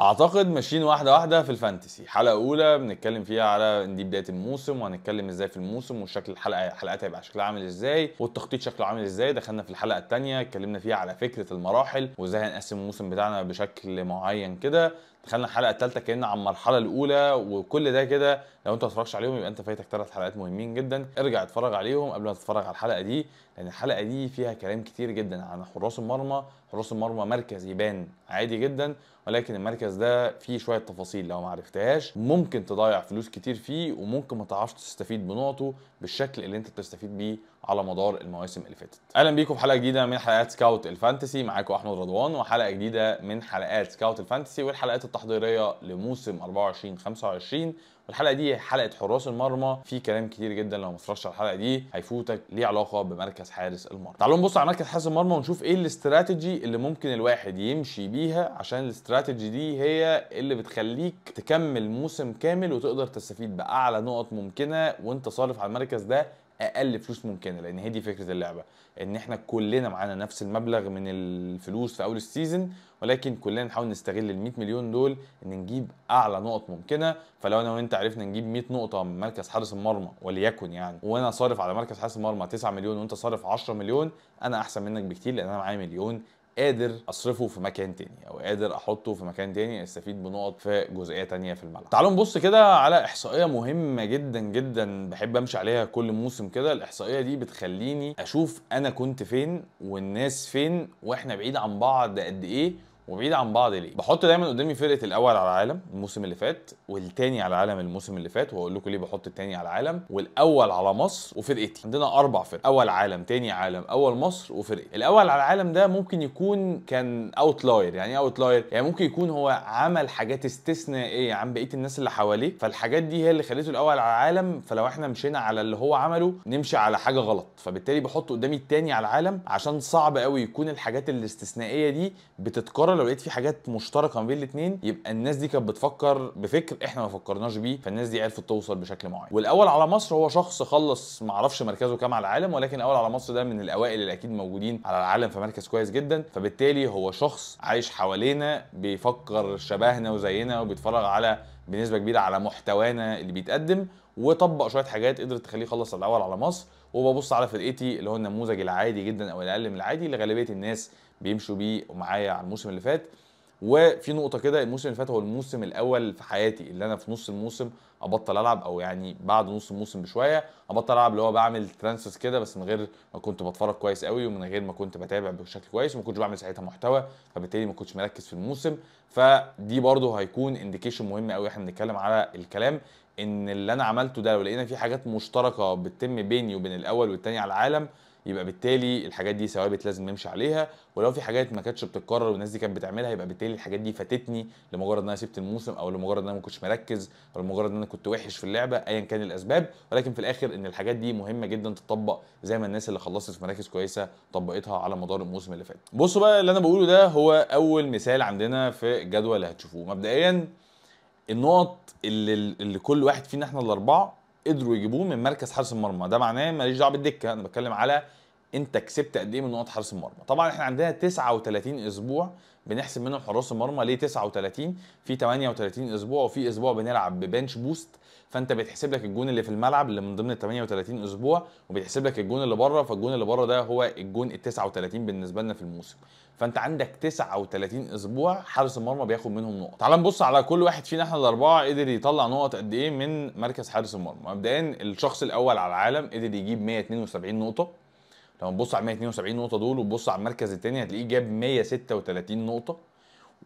اعتقد ماشيين واحده واحده في الفانتسي حلقه اولى بنتكلم فيها على ان دي بدايه الموسم وهنتكلم ازاي في الموسم وشكل الحلقه حلقاتها هيبقى شكلها عامل ازاي والتخطيط شكله عامل ازاي دخلنا في الحلقه الثانيه اتكلمنا فيها على فكره المراحل وازاي هنقسم الموسم بتاعنا بشكل معين كده دخلنا الحلقه الثالثه كاننا على المرحله الاولى وكل ده كده لو انت ما اتفرجتش عليهم يبقى انت فايتك ثلاث حلقات مهمين جدا ارجع اتفرج عليهم قبل ما تتفرج على الحلقه دي لان الحلقه دي فيها كلام كتير جدا عن حراس المرمى حراس المرمى مركز يبان عادي جدا ولكن المركز ده فيه شويه تفاصيل لو ما عرفتهاش ممكن تضيع فلوس كتير فيه وممكن ما تعرفش تستفيد بنقطه بالشكل اللي انت بتستفيد بيه على مدار المواسم اللي فاتت اهلا بيكم في حلقه جديده من حلقات سكاوت الفانتسي معاكم احمد رضوان وحلقه جديده من حلقات سكاوت الفانتسي والحلقات التحضيريه لموسم 24 25 والحلقه دي حلقه حراس المرمى في كلام كتير جدا لو ما على الحلقه دي هيفوتك ليه علاقه بمركز حارس المرمى تعالوا نبص على مركز حارس المرمى ونشوف ايه الاستراتيجي اللي ممكن الواحد يمشي بيها عشان الاستراتيجي دي هي اللي بتخليك تكمل موسم كامل وتقدر تستفيد باعلى نقط ممكنه وانت صارف على المركز ده اقل فلوس ممكنه لان هي دي فكره اللعبه ان احنا كلنا معانا نفس المبلغ من الفلوس في اول السيزون ولكن كلنا نحاول نستغل ال 100 مليون دول ان نجيب اعلى نقط ممكنه فلو انا وانت عرفنا نجيب 100 نقطه من مركز حارس المرمى وليكن يعني وانا صارف على مركز حارس المرمى 9 مليون وانت صارف 10 مليون انا احسن منك بكتير لان انا معايا مليون قادر اصرفه في مكان تاني او قادر احطه في مكان تاني استفيد بنقط في جزئيه تانيه في الملعب تعالوا نبص كده على احصائيه مهمه جدا جدا بحب امشي عليها كل موسم كده الاحصائيه دي بتخليني اشوف انا كنت فين والناس فين واحنا بعيد عن بعض قد ايه وبعيد عن بعض ليه بحط دايما قدامي فرقه الاول على العالم الموسم اللي فات والتاني على العالم الموسم اللي فات واقول لكم ليه بحط التاني على العالم والاول على مصر وفرقتي عندنا اربع فرق اول عالم تاني عالم اول مصر وفرقتي الاول على العالم ده ممكن يكون كان اوتلاير يعني ايه اوتلاير يعني ممكن يكون هو عمل حاجات استثنائيه عن بقيه الناس اللي حواليه فالحاجات دي هي اللي خليته الاول على العالم فلو احنا مشينا على اللي هو عمله نمشي على حاجه غلط فبالتالي بحط قدامي التاني على العالم عشان صعب قوي يكون الحاجات الاستثنائيه دي بتتكرر بره لو لقيت في حاجات مشتركه ما بين الاثنين يبقى الناس دي كانت بتفكر بفكر احنا ما فكرناش بيه فالناس دي عرفت توصل بشكل معين والاول على مصر هو شخص خلص ما اعرفش مركزه كام على العالم ولكن اول على مصر ده من الاوائل اللي اكيد موجودين على العالم في مركز كويس جدا فبالتالي هو شخص عايش حوالينا بيفكر شبهنا وزينا وبيتفرج على بنسبه كبيره على محتوانا اللي بيتقدم وطبق شويه حاجات قدرت تخليه يخلص الاول على مصر وببص على فرقتي اللي هو النموذج العادي جدا او الاقل من العادي لغالبيه الناس بيمشوا بيه معايا على الموسم اللي فات وفي نقطه كده الموسم اللي فات هو الموسم الاول في حياتي اللي انا في نص الموسم ابطل العب او يعني بعد نص الموسم بشويه ابطل العب اللي هو بعمل ترانسس كده بس من غير ما كنت بتفرج كويس قوي ومن غير ما كنت بتابع بشكل كويس وما كنتش بعمل ساعتها محتوى فبالتالي ما كنتش مركز في الموسم فدي برده هيكون انديكيشن مهم قوي احنا بنتكلم على الكلام ان اللي انا عملته ده لو لقينا في حاجات مشتركه بتتم بيني وبين الاول والتاني على العالم يبقى بالتالي الحاجات دي ثوابت لازم نمشي عليها ولو في حاجات ما كانتش بتتكرر والناس دي كانت بتعملها يبقى بالتالي الحاجات دي فاتتني لمجرد ان انا سبت الموسم او لمجرد ان انا ما كنتش مركز او لمجرد ان انا كنت وحش في اللعبه ايا كان الاسباب ولكن في الاخر ان الحاجات دي مهمه جدا تطبق زي ما الناس اللي خلصت في مراكز كويسه طبقتها على مدار الموسم اللي فات بصوا بقى اللي انا بقوله ده هو اول مثال عندنا في الجدول اللي هتشوفوه مبدئيا النقط اللي, اللي كل واحد فينا احنا الاربعه قدروا يجيبوه من مركز حارس المرمى ده معناه ماليش دعوه بالدكه انا بتكلم على انت كسبت قد ايه من نقط حارس المرمى طبعا احنا عندنا 39 اسبوع بنحسب منهم حراس المرمى ليه 39 في 38 اسبوع وفي اسبوع بنلعب ببنش بوست فانت بيتحسب لك الجون اللي في الملعب اللي من ضمن ال 38 اسبوع وبيتحسب لك الجون اللي بره فالجون اللي بره ده هو الجون ال 39 بالنسبه لنا في الموسم فانت عندك 39 اسبوع حارس المرمى بياخد منهم نقط تعال نبص على كل واحد فينا احنا الاربعه قدر يطلع نقط قد ايه من مركز حارس المرمى مبدئيا الشخص الاول على العالم قدر يجيب 172 نقطه لو نبص على 172 نقطه دول وتبص على المركز الثاني هتلاقيه جاب 136 نقطه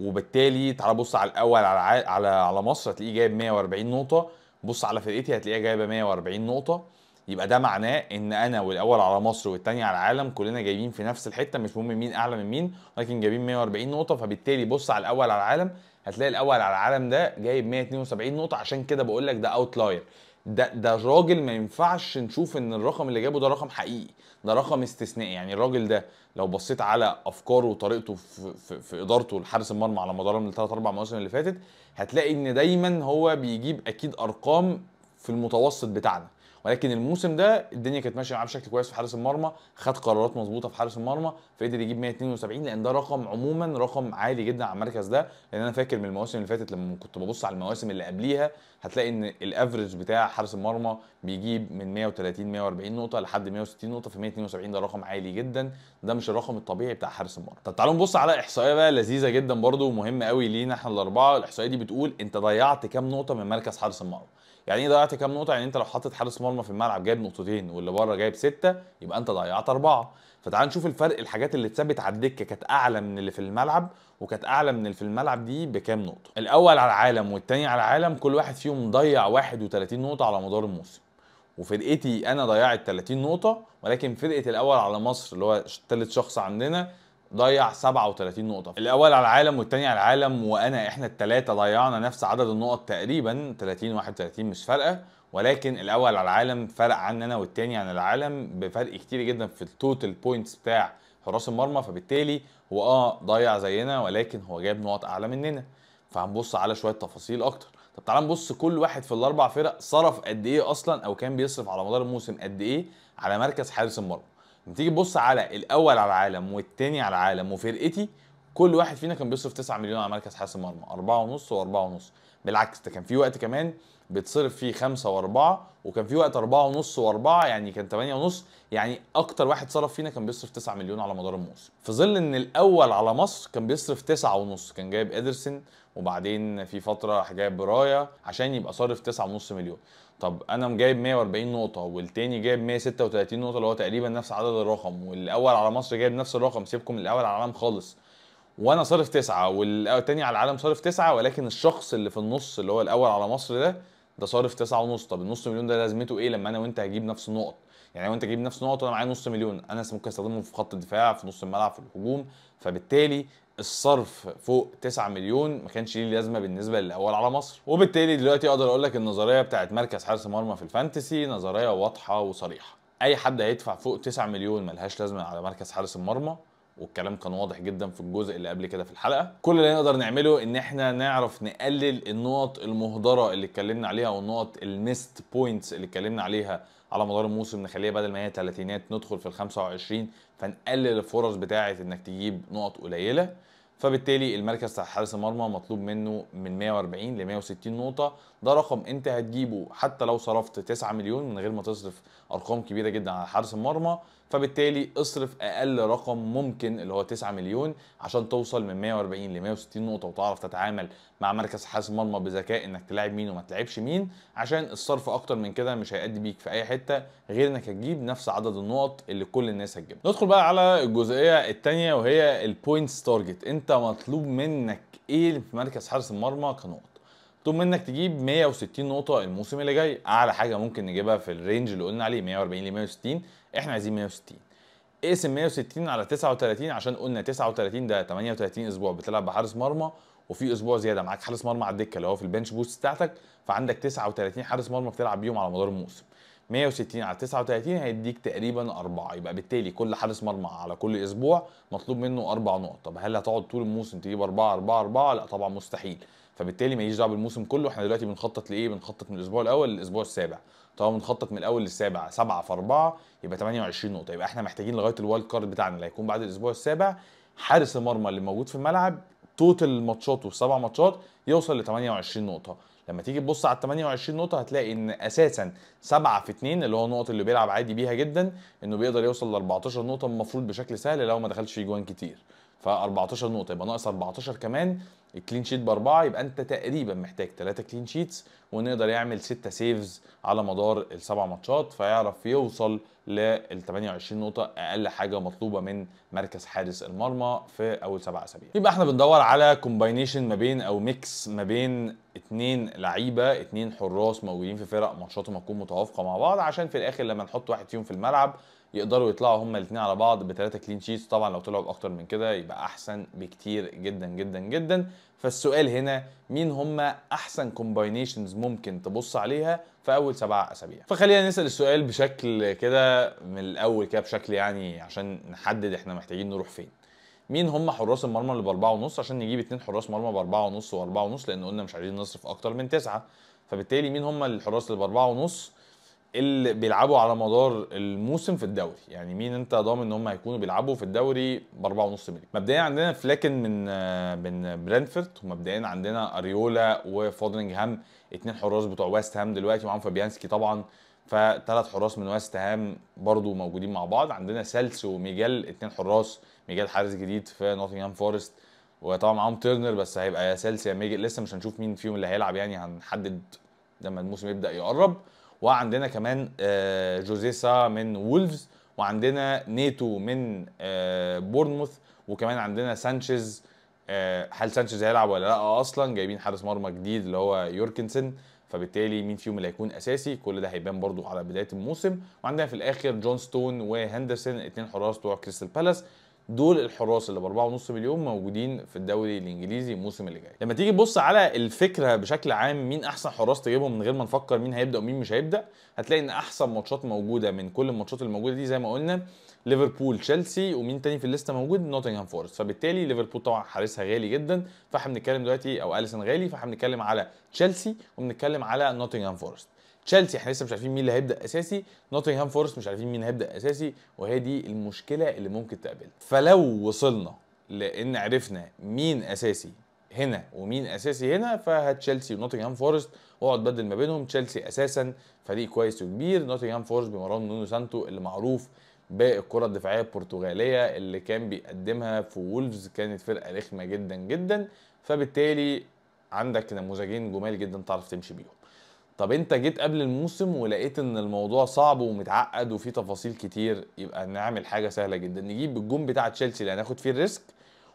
وبالتالي تعال بص على الاول على على على مصر هتلاقيه جايب 140 نقطه بص على فرقتي هتلاقيها جايبه 140 نقطه يبقى ده معناه ان انا والاول على مصر والتاني على العالم كلنا جايبين في نفس الحته مش مهم مين اعلى من مين ولكن جايبين 140 نقطه فبالتالي بص على الاول على العالم هتلاقي الاول على العالم ده جايب 172 نقطه عشان كده بقول لك ده اوتلاير ده ده راجل ما ينفعش نشوف ان الرقم اللي جابه ده رقم حقيقي ده رقم استثنائي يعني الراجل ده لو بصيت على افكاره وطريقته في, في, في ادارته لحارس المرمى على مدار الثلاث اربع مواسم اللي فاتت هتلاقي ان دايما هو بيجيب اكيد ارقام في المتوسط بتاعنا ولكن الموسم ده الدنيا كانت ماشيه معاه بشكل كويس في حارس المرمى خد قرارات مظبوطه في حارس المرمى فقدر يجيب 172 لان ده رقم عموما رقم عالي جدا على المركز ده لان انا فاكر من المواسم اللي فاتت لما كنت ببص على المواسم اللي قبليها هتلاقي ان الافرج بتاع حارس المرمى بيجيب من 130 140 نقطه لحد 160 نقطه في 172 ده رقم عالي جدا ده مش الرقم الطبيعي بتاع حارس المرمى طب تعالوا نبص على احصائيه بقى لذيذه جدا برده ومهمه قوي لينا احنا الاربعه الاحصائيه دي بتقول انت ضيعت كام نقطه من مركز حارس المرمى يعني ايه ضيعت كام نقطه يعني انت لو حطيت حارس مرمى في الملعب جايب نقطتين واللي بره جايب سته يبقى انت ضيعت اربعه فتعال نشوف الفرق الحاجات اللي اتثبت على الدكه كانت اعلى من اللي في الملعب وكانت اعلى من اللي في الملعب دي بكام نقطه الاول على العالم والتاني على العالم كل واحد فيهم ضيع 31 نقطه على مدار الموسم وفرقتي انا ضيعت 30 نقطه ولكن فرقه الاول على مصر اللي هو ثالث شخص عندنا ضيع 37 نقطة الأول على العالم والتاني على العالم وأنا إحنا التلاتة ضيعنا نفس عدد النقط تقريبا 30 31 مش فارقة ولكن الأول على العالم فرق عني أنا والتاني عن العالم بفرق كتير جدا في التوتال بوينتس بتاع حراس المرمى فبالتالي هو اه ضيع زينا ولكن هو جاب نقط أعلى مننا فهنبص على شوية تفاصيل أكتر طب تعالى نبص كل واحد في الأربع فرق صرف قد إيه أصلا أو كان بيصرف على مدار الموسم قد إيه على مركز حارس المرمى لما تيجي تبص على الاول على العالم والتاني على العالم وفرقتي كل واحد فينا كان بيصرف 9 مليون على مركز حارس المرمى 4 ونص و4 ونص بالعكس ده كان في وقت كمان بيتصرف فيه 5 و4 وكان في وقت 4 ونص و4 يعني كان 8 ونص يعني اكتر واحد صرف فينا كان بيصرف 9 مليون على مدار الموسم في ظل ان الاول على مصر كان بيصرف 9 ونص كان جايب ادرسن وبعدين في فتره جايب برايا عشان يبقى صارف 9 ونص مليون طب انا جايب 140 نقطه والتاني جايب 136 نقطه اللي هو تقريبا نفس عدد الرقم والاول على مصر جايب نفس الرقم سيبكم الاول على العالم خالص وانا صارف تسعة والتاني على العالم صارف تسعة ولكن الشخص اللي في النص اللي هو الاول على مصر ده ده صارف تسعة ونص طب النص مليون ده لازمته ايه لما انا وانت هجيب نفس النقط يعني لو انت جايب نفس النقط وانا معايا نص مليون انا ممكن استخدمهم في خط الدفاع في نص الملعب في الهجوم فبالتالي الصرف فوق 9 مليون ما كانش ليه لازمه بالنسبه للاول على مصر وبالتالي دلوقتي اقدر اقول لك النظريه بتاعت مركز حارس مرمى في الفانتسي نظريه واضحه وصريحه اي حد هيدفع فوق 9 مليون ملهاش لازمه على مركز حارس المرمى والكلام كان واضح جدا في الجزء اللي قبل كده في الحلقه كل اللي نقدر نعمله ان احنا نعرف نقلل النقط المهدره اللي اتكلمنا عليها والنقط الميست بوينتس اللي اتكلمنا عليها على مدار الموسم نخليها بدل ما هي 30 ندخل في ال 25 فنقلل الفرص بتاعه انك تجيب نقط قليله فبالتالي المركز بتاع حارس المرمى مطلوب منه من 140 ل 160 نقطه ده رقم انت هتجيبه حتى لو صرفت 9 مليون من غير ما تصرف ارقام كبيره جدا على حارس المرمى فبالتالي اصرف اقل رقم ممكن اللي هو 9 مليون عشان توصل من 140 ل 160 نقطه وتعرف تتعامل مع مركز حارس مرمى بذكاء انك تلاعب مين وما تلاعبش مين عشان الصرف اكتر من كده مش هيأدي بيك في اي حته غير انك هتجيب نفس عدد النقط اللي كل الناس هتجيبها ندخل بقى على الجزئيه الثانيه وهي البوينتس تارجت انت مطلوب منك ايه في مركز حارس المرمى كنقط طب منك تجيب 160 نقطه الموسم اللي جاي اعلى حاجه ممكن نجيبها في الرينج اللي قلنا عليه 140 ل 160 احنا عايزين 160 اقسم 160 على 39 عشان قلنا 39 ده 38 اسبوع بتلعب بحارس مرمى وفي اسبوع زياده معاك حارس مرمى على الدكه اللي هو في البنش بوست بتاعتك فعندك 39 حارس مرمى بتلعب بيهم على مدار الموسم 160 على 39 هيديك تقريبا أربعة يبقى بالتالي كل حارس مرمى على كل اسبوع مطلوب منه اربع نقط طب هل هتقعد طول الموسم تجيب أربعة أربعة أربعة لا طبعا مستحيل فبالتالي ماليش دعوه بالموسم كله احنا دلوقتي بنخطط لايه بنخطط من الاسبوع الاول للاسبوع السابع طبعا بنخطط من الاول للسابع 7 في 4 يبقى 28 نقطه يبقى احنا محتاجين لغايه الوايلد كارد بتاعنا اللي هيكون بعد الاسبوع السابع حارس المرمى اللي موجود في الملعب توتال ماتشاته السبع ماتشات يوصل ل 28 نقطه لما تيجي تبص على ال 28 نقطه هتلاقي ان اساسا 7 في 2 اللي هو النقط اللي بيلعب عادي بيها جدا انه بيقدر يوصل ل 14 نقطه المفروض بشكل سهل لو ما دخلش في جوان كتير ف 14 نقطه يبقى ناقص 14 كمان الكلين شيت باربعه يبقى انت تقريبا محتاج ثلاثه كلين شيتس ونقدر يعمل سته سيفز على مدار السبع ماتشات فيعرف يوصل لل 28 نقطه اقل حاجه مطلوبه من مركز حارس المرمى في اول سبع اسابيع. يبقى احنا بندور على كومباينيشن ما بين او ميكس ما بين اثنين لعيبه اثنين حراس موجودين في فرق ماتشاتهم هتكون متوافقه مع بعض عشان في الاخر لما نحط واحد فيهم في الملعب يقدروا يطلعوا هما الاثنين على بعض بثلاثه كلين شيتس طبعا لو طلعوا باكتر من كده يبقى احسن بكتير جدا جدا جدا فالسؤال هنا مين هم احسن كومباينيشنز ممكن تبص عليها في اول سبع اسابيع فخلينا نسال السؤال بشكل كده من الاول كده بشكل يعني عشان نحدد احنا محتاجين نروح فين مين هم حراس المرمى اللي باربعة ونص عشان نجيب اتنين حراس مرمى باربعة ونص واربعة ونص لان قلنا مش عايزين نصرف اكتر من تسعة فبالتالي مين هم الحراس اللي باربعة ونص اللي بيلعبوا على مدار الموسم في الدوري يعني مين انت ضامن ان هم هيكونوا بيلعبوا في الدوري ب 4.5 مليون مبدئيا عندنا فلاكن من من برينفورد ومبدئيا عندنا اريولا وفودرنجهام اثنين حراس بتوع ويست هام دلوقتي ومعاهم فابيانسكي طبعا فثلاث حراس من ويست هام برضو موجودين مع بعض عندنا سالس وميجال اثنين حراس ميجال حارس جديد في نوتنغهام فورست وطبعا معاهم تيرنر بس هيبقى يا سالس يا ميجال لسه مش هنشوف مين فيهم اللي هيلعب يعني هنحدد لما الموسم يبدا يقرب وعندنا كمان آه، جوزيسا من وولفز وعندنا نيتو من آه، بورنموث وكمان عندنا سانشيز آه، هل سانشيز هيلعب ولا لا اصلا جايبين حارس مرمى جديد اللي هو يوركنسن فبالتالي مين فيهم اللي هيكون اساسي كل ده هيبان برضو على بدايه الموسم وعندنا في الاخر جون ستون وهندرسون الاثنين حراس بتوع كريستال بالاس دول الحراس اللي ب 4.5 مليون موجودين في الدوري الانجليزي الموسم اللي جاي لما تيجي تبص على الفكره بشكل عام مين احسن حراس تجيبهم من غير ما نفكر مين هيبدا ومين مش هيبدا هتلاقي ان احسن ماتشات موجوده من كل الماتشات الموجوده دي زي ما قلنا ليفربول تشيلسي ومين تاني في الليسته موجود نوتنغهام فورست فبالتالي ليفربول طبعا حارسها غالي جدا فاحنا بنتكلم دلوقتي او اليسن غالي فاحنا بنتكلم على تشيلسي وبنتكلم على نوتنغهام فورست تشيلسي احنا لسه مش عارفين مين اللي هيبدا اساسي نوتنغهام فورست مش عارفين مين هيبدا اساسي وهي دي المشكله اللي ممكن تقابل فلو وصلنا لان عرفنا مين اساسي هنا ومين اساسي هنا فهات تشيلسي ونوتنغهام فورست واقعد بدل ما بينهم تشيلسي اساسا فريق كويس وكبير نوتنغهام فورست بمروان نونو سانتو اللي معروف بالكره الدفاعيه البرتغاليه اللي كان بيقدمها في وولفز كانت فرقه رخمه جدا جدا فبالتالي عندك نموذجين جمال جدا تعرف تمشي بيهم طب انت جيت قبل الموسم ولقيت ان الموضوع صعب ومتعقد وفيه تفاصيل كتير يبقى نعمل حاجه سهله جدا نجيب الجون بتاع تشيلسي اللي هناخد فيه الريسك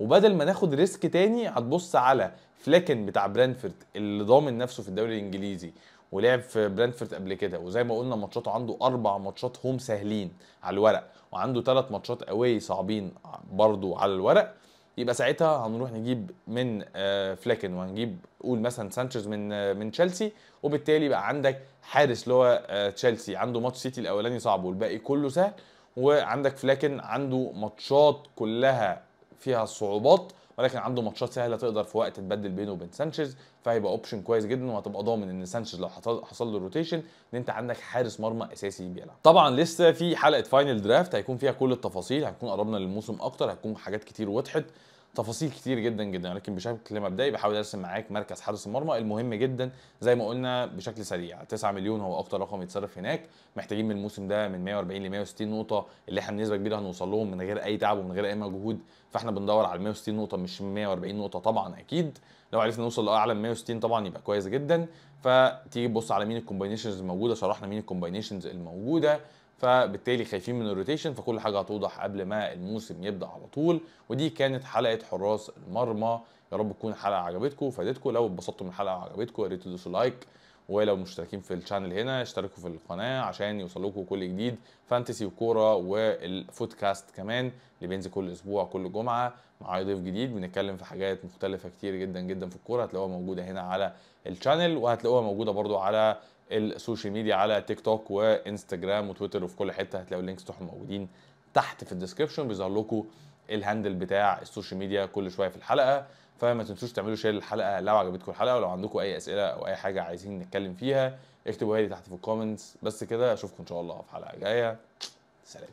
وبدل ما ناخد ريسك تاني هتبص على فلاكن بتاع برانفورد اللي ضامن نفسه في الدوري الانجليزي ولعب في برانفورد قبل كده وزي ما قلنا ماتشاته عنده اربع ماتشات هوم سهلين على الورق وعنده ثلاث ماتشات قوي صعبين برضو على الورق يبقى ساعتها هنروح نجيب من آه، فليكن وهنجيب قول مثلا سانشيز من آه، من تشيلسي وبالتالي يبقى عندك حارس اللي هو آه، تشيلسي عنده ماتش سيتي الاولاني صعب والباقي كله سهل وعندك فلاكن عنده ماتشات كلها فيها صعوبات ولكن عنده ماتشات سهله تقدر في وقت تبدل بينه وبين سانشيز فهيبقى اوبشن كويس جدا وهتبقى ضامن ان سانشيز لو حصل له روتيشن ان انت عندك حارس مرمى اساسي بيلعب طبعا لسه في حلقه فاينل درافت هيكون فيها كل التفاصيل هيكون قربنا للموسم اكتر هيكون حاجات كتير وضحت تفاصيل كتير جدا جدا لكن بشكل مبدئي بحاول ارسم معاك مركز حارس المرمى المهم جدا زي ما قلنا بشكل سريع 9 مليون هو اكتر رقم يتصرف هناك محتاجين من الموسم ده من 140 ل 160 نقطه اللي احنا بنسبه كبيره هنوصل لهم من غير اي تعب ومن غير اي مجهود فاحنا بندور على 160 نقطه مش 140 نقطه طبعا اكيد لو عرفنا نوصل لاعلى من 160 طبعا يبقى كويس جدا فتيجي تبص على مين الكومباينيشنز الموجوده شرحنا مين الكومباينيشنز الموجوده فبالتالي خايفين من الروتيشن فكل حاجه هتوضح قبل ما الموسم يبدا على طول ودي كانت حلقه حراس المرمى يا رب تكون الحلقه عجبتكم وفادتكم لو اتبسطتوا من الحلقه وعجبتكم يا ريت تدوسوا لايك ولو مشتركين في الشانل هنا اشتركوا في القناه عشان يوصلكم كل جديد فانتسي وكوره والفودكاست كمان اللي بينزل كل اسبوع كل جمعه معايا ضيف جديد بنتكلم في حاجات مختلفه كتير جدا جدا في الكوره هتلاقوها موجوده هنا على الشانل وهتلاقوها موجوده برده على السوشيال ميديا على تيك توك وانستجرام وتويتر وفي كل حته هتلاقوا اللينكس بتوعهم موجودين تحت في الديسكربشن بيظهر لكم الهاندل بتاع السوشيال ميديا كل شويه في الحلقه فما تنسوش تعملوا شير للحلقه لو عجبتكم الحلقه ولو عندكم اي اسئله او اي حاجه عايزين نتكلم فيها اكتبوها لي تحت في الكومنتس بس كده اشوفكم ان شاء الله في حلقه جايه سلام